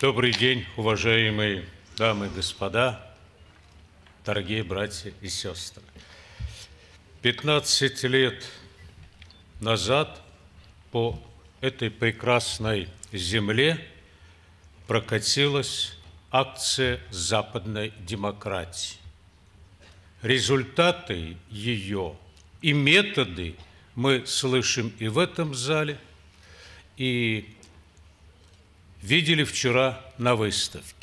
Добрый день, уважаемые дамы и господа, дорогие братья и сестры. 15 лет назад по этой прекрасной земле прокатилась акция западной демократии. Результаты ее и методы мы слышим и в этом зале, и видели вчера на выставке.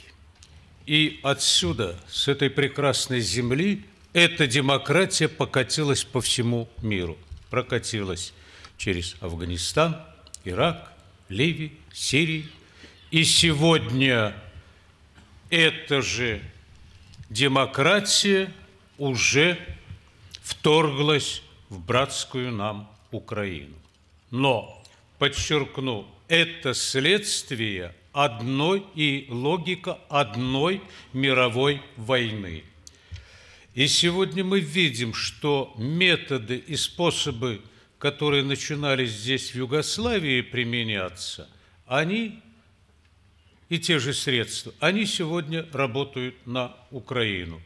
И отсюда, с этой прекрасной земли, эта демократия покатилась по всему миру. Прокатилась через Афганистан, Ирак, Ливию, Сирию. И сегодня эта же демократия уже вторглась в братскую нам Украину. Но, подчеркну, это следствие одной и логика одной мировой войны. И сегодня мы видим, что методы и способы, которые начинали здесь, в Югославии, применяться, они и те же средства, они сегодня работают на Украину,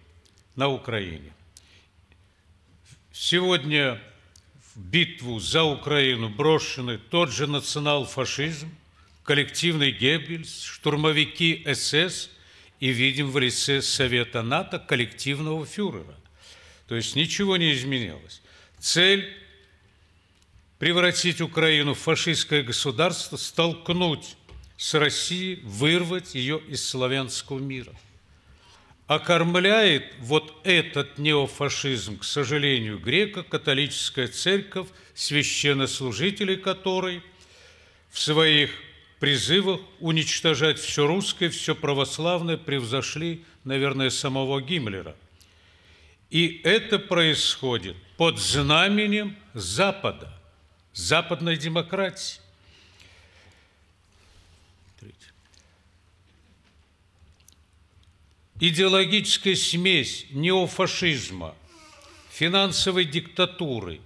на Украине. Сегодня в битву за Украину брошены тот же национал-фашизм, коллективный Геббельс, штурмовики СС и видим в лице Совета НАТО коллективного фюрера. То есть ничего не изменилось. Цель – превратить Украину в фашистское государство, столкнуть с Россией, вырвать ее из славянского мира – окормляет вот этот неофашизм, к сожалению, греко-католическая церковь, священнослужители которой в своих призывах уничтожать все русское, все православное превзошли, наверное, самого Гиммлера. И это происходит под знаменем Запада, западной демократии. идеологическая смесь неофашизма, финансовой диктатуры,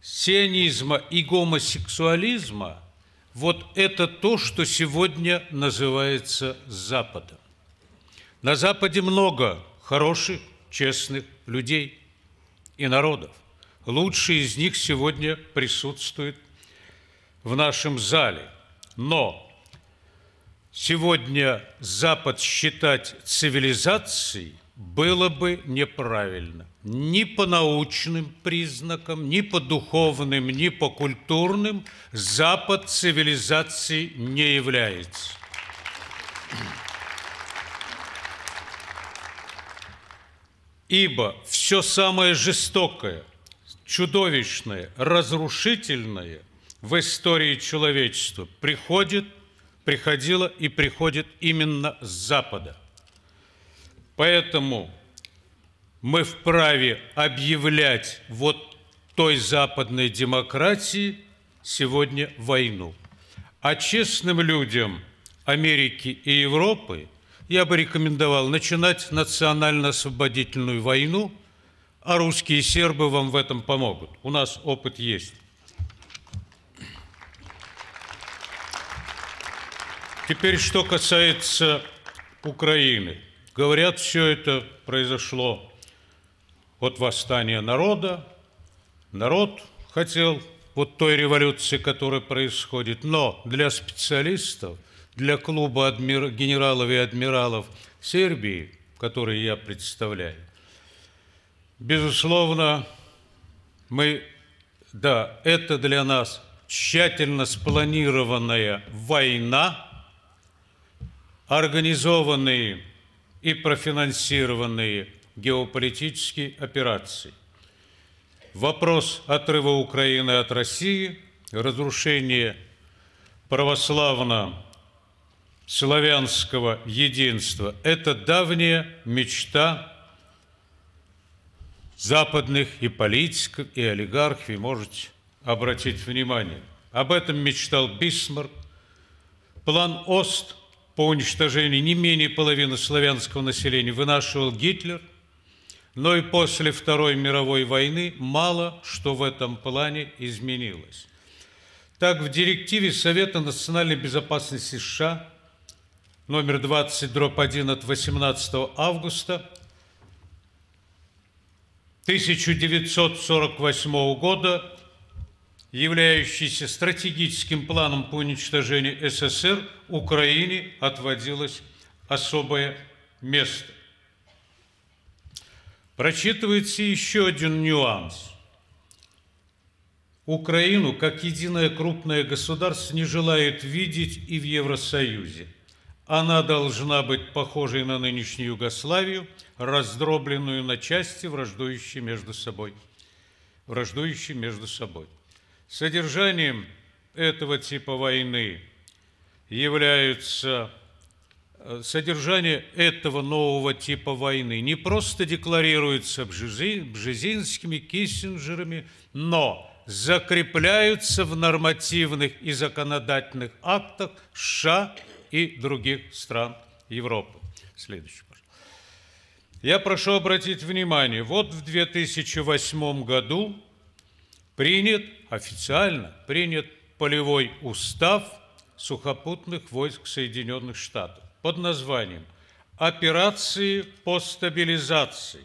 сионизма и гомосексуализма – вот это то, что сегодня называется Западом. На Западе много хороших, честных людей и народов. Лучшие из них сегодня присутствуют в нашем зале. Но сегодня Запад считать цивилизацией было бы неправильно. Ни по научным признакам, ни по духовным, ни по культурным Запад цивилизацией не является. Ибо все самое жестокое, чудовищное, разрушительное в истории человечества приходит приходила и приходит именно с Запада. Поэтому мы вправе объявлять вот той западной демократии сегодня войну. А честным людям Америки и Европы я бы рекомендовал начинать национально-освободительную войну, а русские сербы вам в этом помогут. У нас опыт есть. Теперь, что касается Украины. Говорят, все это произошло от восстания народа. Народ хотел вот той революции, которая происходит. Но для специалистов, для клуба адмир... генералов и адмиралов Сербии, который я представляю, безусловно, мы, да, это для нас тщательно спланированная война – организованные и профинансированные геополитические операции. Вопрос отрыва Украины от России, разрушение православно-славянского единства – это давняя мечта западных и политиков, и олигархов, и можете обратить внимание. Об этом мечтал Бисмарк. План ОСТ – по уничтожению не менее половины славянского населения вынашивал Гитлер, но и после Второй мировой войны мало что в этом плане изменилось. Так, в директиве Совета национальной безопасности США номер 20, дробь 1 от 18 августа 1948 года являющийся стратегическим планом по уничтожению СССР, Украине отводилось особое место. Прочитывается еще один нюанс. Украину, как единое крупное государство, не желают видеть и в Евросоюзе. Она должна быть похожей на нынешнюю Югославию, раздробленную на части, враждующие между собой. Враждующие между собой. Содержанием этого типа войны являются э, содержание этого нового типа войны не просто декларируется бжезинскими, киссинджерами, но закрепляются в нормативных и законодательных актах США и других стран Европы. Следующий, пожалуйста. Я прошу обратить внимание, вот в 2008 году принят, официально принят полевой устав сухопутных войск Соединенных Штатов под названием «Операции по стабилизации».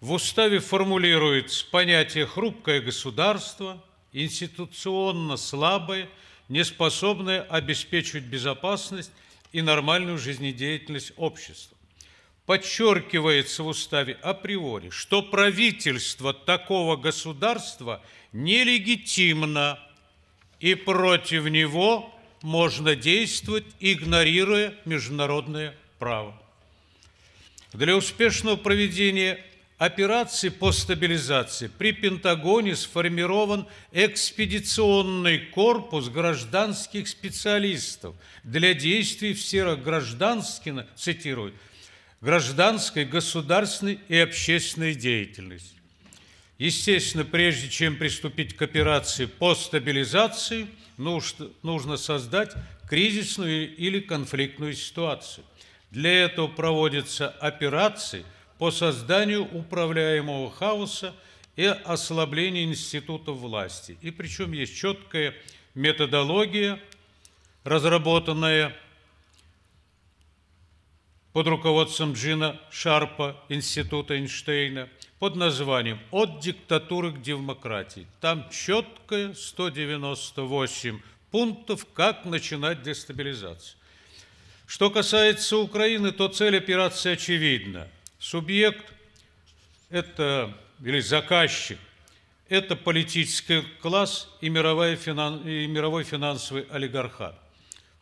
В уставе формулируется понятие «хрупкое государство», «институционно слабое», «неспособное обеспечивать безопасность» и нормальную жизнедеятельность общества подчеркивается в уставе априори, что правительство такого государства нелегитимно, и против него можно действовать, игнорируя международное право. Для успешного проведения операции по стабилизации при Пентагоне сформирован экспедиционный корпус гражданских специалистов для действий в сферах гражданских, цитирую, гражданской, государственной и общественной деятельности. Естественно, прежде чем приступить к операции по стабилизации, нужно создать кризисную или конфликтную ситуацию. Для этого проводятся операции по созданию управляемого хаоса и ослаблению институтов власти. И причем есть четкая методология, разработанная под руководством Джина Шарпа Института Эйнштейна под названием «От диктатуры к демократии». Там четко 198 пунктов, как начинать дестабилизацию. Что касается Украины, то цель операции очевидна. Субъект это, или заказчик – это политический класс и, мировая и мировой финансовый олигархат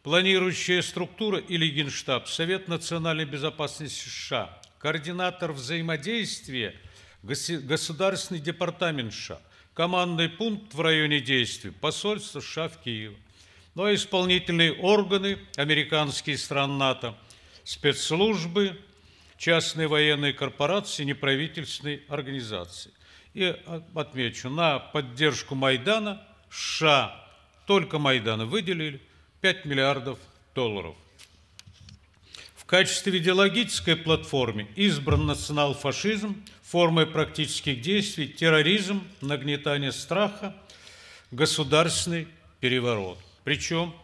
планирующая структура или Генштаб, Совет национальной безопасности США, координатор взаимодействия, Государственный департамент США, командный пункт в районе действий, посольство США в Киеве, но ну, и а исполнительные органы американские стран НАТО, спецслужбы, частные военные корпорации, неправительственные организации. И а, отмечу, на поддержку Майдана США, только Майдана выделили 5 миллиардов долларов. В качестве идеологической платформы избран национал-фашизм формой практических действий, терроризм, нагнетание страха, государственный переворот. Причем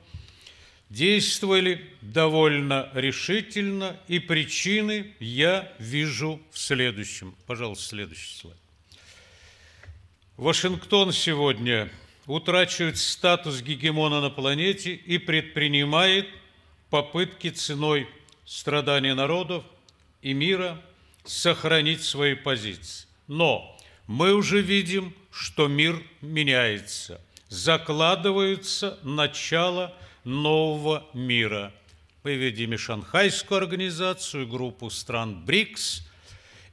действовали довольно решительно, и причины я вижу в следующем. Пожалуйста, следующий слайд. Вашингтон сегодня – утрачивает статус гегемона на планете и предпринимает попытки ценой страдания народов и мира сохранить свои позиции. Но мы уже видим, что мир меняется, закладываются начало нового мира. Мы видим и Шанхайскую организацию, и группу стран БРИКС,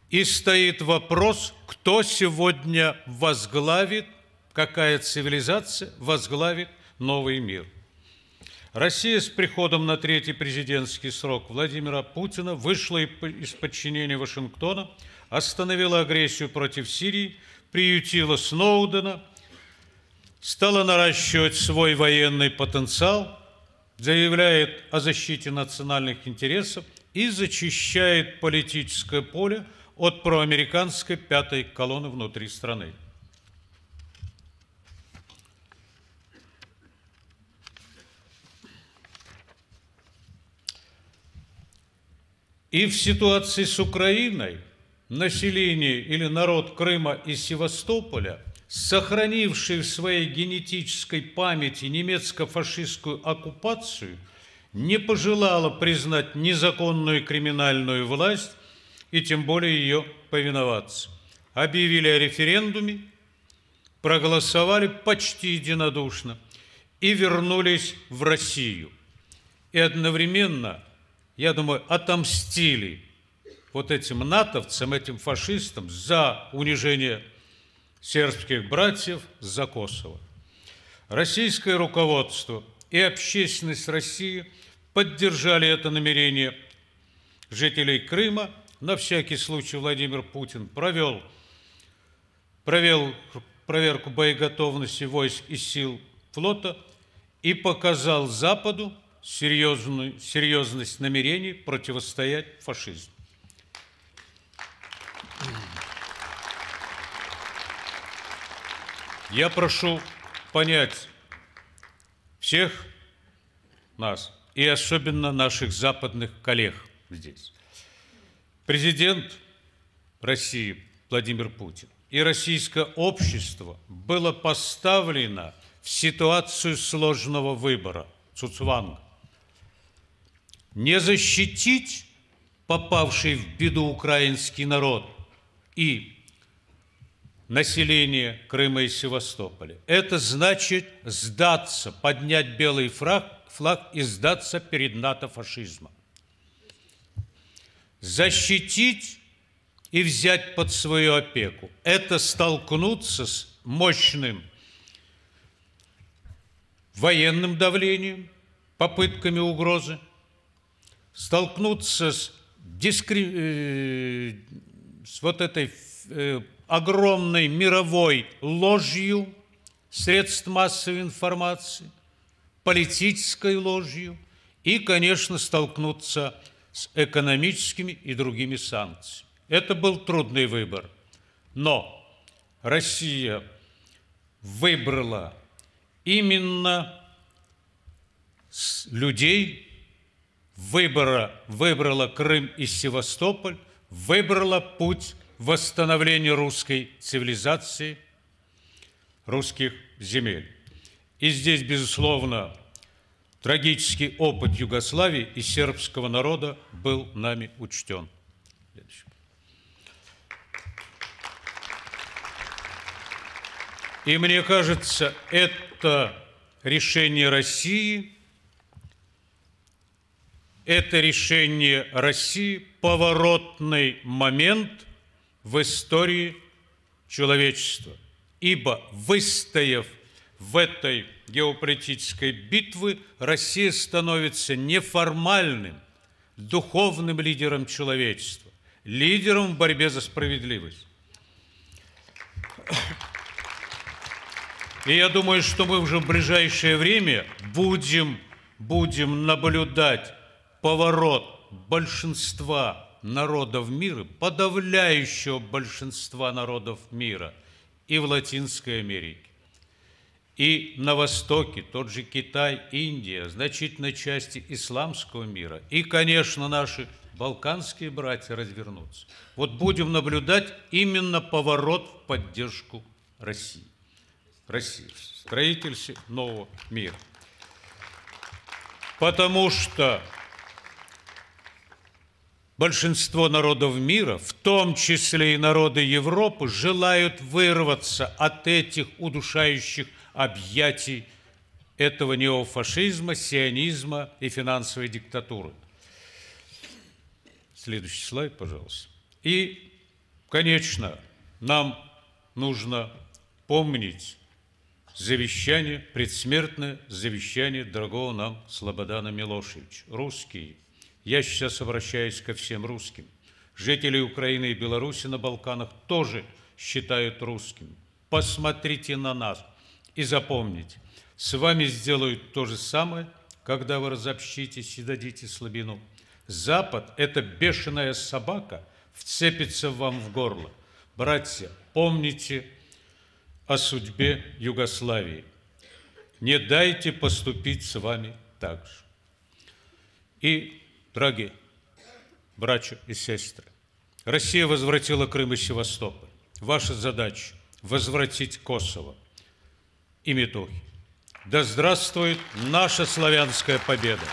и стоит вопрос, кто сегодня возглавит – какая цивилизация возглавит новый мир. Россия с приходом на третий президентский срок Владимира Путина вышла из подчинения Вашингтона, остановила агрессию против Сирии, приютила Сноудена, стала наращивать свой военный потенциал, заявляет о защите национальных интересов и зачищает политическое поле от проамериканской пятой колонны внутри страны. И в ситуации с Украиной население или народ Крыма и Севастополя, сохранивший в своей генетической памяти немецко-фашистскую оккупацию, не пожелало признать незаконную криминальную власть и тем более ее повиноваться. Объявили о референдуме, проголосовали почти единодушно и вернулись в Россию. И одновременно – я думаю, отомстили вот этим натовцам, этим фашистам за унижение сербских братьев, за Косово. Российское руководство и общественность России поддержали это намерение жителей Крыма. На всякий случай Владимир Путин провел, провел проверку боеготовности войск и сил флота и показал Западу, серьезную, серьезность намерений противостоять фашизму. Я прошу понять всех нас и особенно наших западных коллег здесь. Президент России Владимир Путин и российское общество было поставлено в ситуацию сложного выбора. Цуцванга не защитить попавший в беду украинский народ и население Крыма и Севастополя. Это значит сдаться, поднять белый флаг, флаг и сдаться перед НАТО-фашизмом. Защитить и взять под свою опеку. Это столкнуться с мощным военным давлением, попытками угрозы – столкнуться с, дискри... Э, с вот этой э, огромной мировой ложью средств массовой информации, политической ложью и, конечно, столкнуться с экономическими и другими санкциями. Это был трудный выбор. Но Россия выбрала именно людей, выбора, выбрала Крым и Севастополь, выбрала путь восстановления русской цивилизации, русских земель. И здесь, безусловно, трагический опыт Югославии и сербского народа был нами учтен. И мне кажется, это решение России – это решение России – поворотный момент в истории человечества. Ибо, выстояв в этой геополитической битве, Россия становится неформальным, духовным лидером человечества, лидером в борьбе за справедливость. И я думаю, что мы уже в ближайшее время будем, будем наблюдать поворот большинства народов мира, подавляющего большинства народов мира и в Латинской Америке, и на Востоке, тот же Китай, Индия, значительной части исламского мира, и, конечно, наши балканские братья развернутся. Вот будем наблюдать именно поворот в поддержку России. России, строительстве нового мира. Потому что Большинство народов мира, в том числе и народы Европы, желают вырваться от этих удушающих объятий этого неофашизма, сионизма и финансовой диктатуры. Следующий слайд, пожалуйста. И, конечно, нам нужно помнить завещание, предсмертное завещание дорогого нам Слободана Милошевича. русский. Я сейчас обращаюсь ко всем русским. Жители Украины и Беларуси на Балканах тоже считают русскими. Посмотрите на нас и запомните, с вами сделают то же самое, когда вы разобщитесь и дадите слабину. Запад – это бешеная собака, вцепится вам в горло. Братья, помните о судьбе Югославии. Не дайте поступить с вами так же. И Дорогие братья и сестры, Россия возвратила Крым и Севастополь. Ваша задача – возвратить Косово и Метохи. Да здравствует наша славянская победа!